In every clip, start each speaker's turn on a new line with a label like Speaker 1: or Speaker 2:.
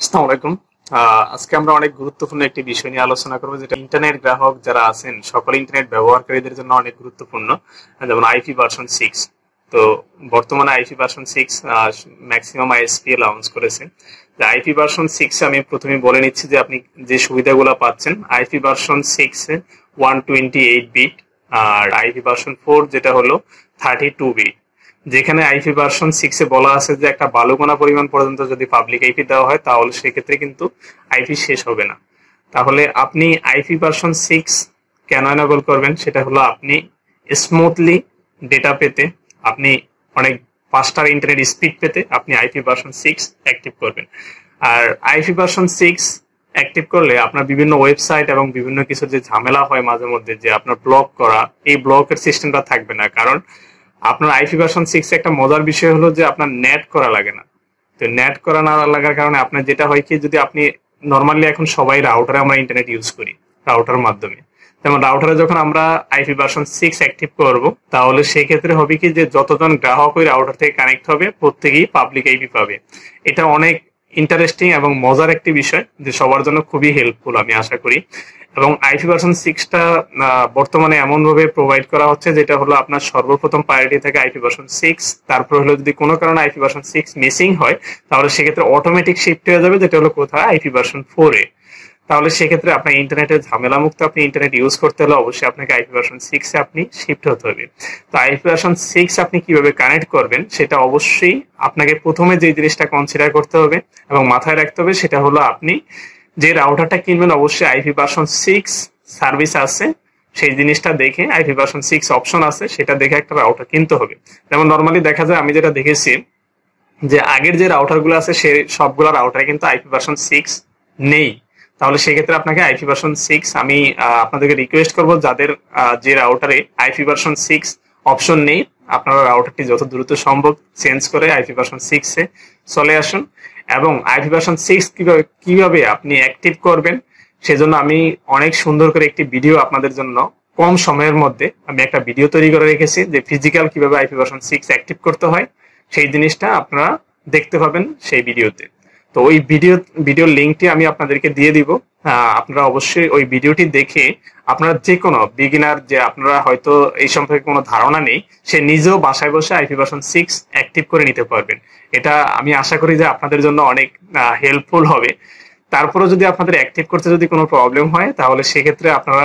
Speaker 1: আসসালামু আলাইকুম আজকে আমরা অনেক গুরুত্বপূর্ণ একটি বিষয় নিয়ে আলোচনা করবো যেটা ইন্টারনেট গ্রাহক যারা আছেন সকল ইন্টারনেট ব্যবহারকারীদের জন্য অনেক গুরুত্বপূর্ণ যেমন আইপি ভার্সন সিক্স তো বর্তমানে IP version six maximum ISP launch করেছে আইপি ভার্সন সিক্স আমি প্রথমে বলে নিচ্ছি যে আপনি যে সুবিধাগুলো পাচ্ছেন IP version six one twenty eight bit আর আইপি ভার্সন ফোর যেটা হলো থার্টি টু বিট যেখানে আইপি ভার্সন এ বলা আছে যে একটা গোনা পরিমাণ পর্যন্ত যদি পাবলিক আইপি দেওয়া হয় তাহলে সেক্ষেত্রে কিন্তু আইপি শেষ হবে না তাহলে আপনি আইপি ভার্সন সিক্স কেন এনাবল করবেন সেটা হলো আপনি স্মুথলি ডেটা পেতে আপনি অনেক ফাস্টার ইন্টারনেট স্পিড পেতে আপনি আইপি ভার্সন সিক্স অ্যাক্টিভ করবেন আর আইপি ভার্সন সিক্স অ্যাক্টিভ করলে আপনার বিভিন্ন ওয়েবসাইট এবং বিভিন্ন কিছু যে ঝামেলা হয় মাঝে মধ্যে যে আপনার ব্লক করা এই ব্লকের সিস্টেমটা থাকবে না কারণ আপনার আইপি ভার্সন সিক্স একটা মজার বিষয় হলো যে আপনার নেট করা লাগে না তো নেট করা না লাগার কারণে আপনার যেটা হয় কি যদি আপনি নর্মালি এখন সবাই রাউটারে আমরা ইন্টারনেট ইউজ করি রাউটার মাধ্যমে যেমন রাউটারে যখন আমরা আইপি ভার্সন সিক্স অ্যাক্টিভ করব তাহলে সেক্ষেত্রে হবে কি যে যতজন গ্রাহক ওই রাউটার থেকে কানেক্ট হবে প্রত্যেকেই পাবলিক আইপি পাবে এটা অনেক ইন্টারেস্টিং এবং মজার একটি বিষয় যে সবার জন্য খুবই হেল্পফুল আমি আশা করি এবং আইপি ভার্সন সিক্সটা বর্তমানে এমন ভাবে প্রোভাইড করা হচ্ছে যেটা হলো আপনার সর্বপ্রথম প্রায়োরিটি থাকে আইপি ভার্সন সিক্স তারপর হলো যদি কোনো কারণে আইপি ভার্সন সিক্স মিসিং হয় তাহলে সেক্ষেত্রে অটোমেটিক শিফট হয়ে যাবে যেটা হলো কোথায় আইপি ভার্সন ফোরে এ তাহলে সেক্ষেত্রে আপনার ইন্টারনেটের ঝামেলা মুক্ত আপনি ইন্টারনেট ইউজ করতে হলে অবশ্যই আপনাকে আইপি ভার্সন সিক্স আপনি শিফট হতে হবে তো আইপি ভার্সন সিক্স আপনি কিভাবে কানেক্ট করবেন সেটা অবশ্যই আপনাকে প্রথমে যে জিনিসটা কনসিডার করতে হবে এবং মাথায় রাখতে হবে সেটা হলো আপনি যে রাউটারটা কিনবেন অবশ্যই আইপি ভার্সন সিক্স সার্ভিস আছে সেই জিনিসটা দেখে আইপি ভার্সন সিক্স অপশন আছে সেটা দেখে একটা রাউটার কিনতে হবে যেমন নর্মালি দেখা যায় আমি যেটা দেখেছি যে আগের যে রাউটারগুলো আছে সে সবগুলো রাউটার কিন্তু আইপি ভার্সন সিক্স নেই তাহলে সেক্ষেত্রে আপনাকে আইপি ভার্সন সিক্স আমি আপনাদেরকে রিকোয়েস্ট করব যাদের যে রাউটারে আইপি ভার্সন সিক্স অপশন নেই আপনারা রাউটারটি যত দ্রুত সম্ভব চেঞ্জ করে আইপি ভার্সন সিক্সে চলে আসুন এবং আইপি ভার্সন সিক্স কিভাবে কিভাবে আপনি অ্যাক্টিভ করবেন সেজন্য আমি অনেক সুন্দর করে একটি ভিডিও আপনাদের জন্য কম সময়ের মধ্যে আমি একটা ভিডিও তৈরি করে রেখেছি যে ফিজিক্যাল কিভাবে আইপি ভার্সন সিক্স অ্যাক্টিভ করতে হয় সেই জিনিসটা আপনারা দেখতে পাবেন সেই ভিডিওতে তো ওই ভিডিও ভিডিও লিঙ্কটি আমি আপনাদেরকে দিয়ে দিব আপনারা অবশ্যই ওই ভিডিওটি দেখে আপনারা যে কোনো বিগিনার যে আপনারা হয়তো এই সম্পর্কে কোনো ধারণা নেই সে নিজেও বাসায় বসে আইপি ভার্সন সিক্স অ্যাক্টিভ করে নিতে পারবেন এটা আমি আশা করি যে আপনাদের জন্য অনেক হেল্পফুল হবে তারপরে যদি আপনাদের অ্যাক্টিভ করতে যদি কোনো প্রবলেম হয় তাহলে সেক্ষেত্রে আপনারা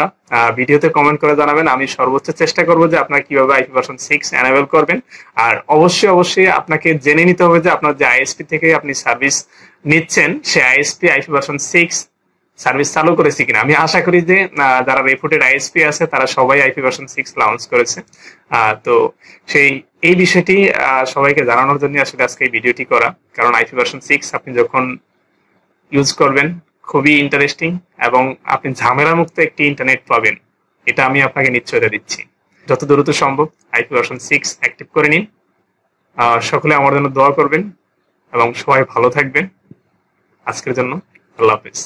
Speaker 1: ভিডিওতে কমেন্ট করে জানাবেন আমি সর্বোচ্চ চেষ্টা করব যে আপনারা কিভাবে আইপি ভার্সন সিক্স অ্যানাবেল করবেন আর অবশ্যই অবশ্যই আপনাকে জেনে নিতে হবে যে আপনার যে আইএসপি থেকে আপনি সার্ভিস নিচ্ছেন সে ISP IP version six service চালু করেছে কিনা আমি আশা করি যে যারা রেপুটেড আইএসপি আছে তারা সবাই আইপি ভার্সন সিক্স লঞ্চ করেছে তো সেই এই বিষয়টি সবাইকে জানানোর জন্য আসলে আজকে এই ভিডিওটি করা কারণ আইপি ভার্সন সিক্স আপনি যখন ইউজ করবেন খুবই ইন্টারেস্টিং এবং আপনি ঝামেলা মুক্ত একটি ইন্টারনেট পাবেন এটা আমি আপনাকে নিশ্চয়তা দিচ্ছি যত দ্রুত সম্ভব আইপি ভার্সন সিক্স অ্যাক্টিভ করে নিন সকলে আমার জন্য দোয়া করবেন এবং সবাই ভালো থাকবেন আজকের জন্য আল্লাহ হাফেজ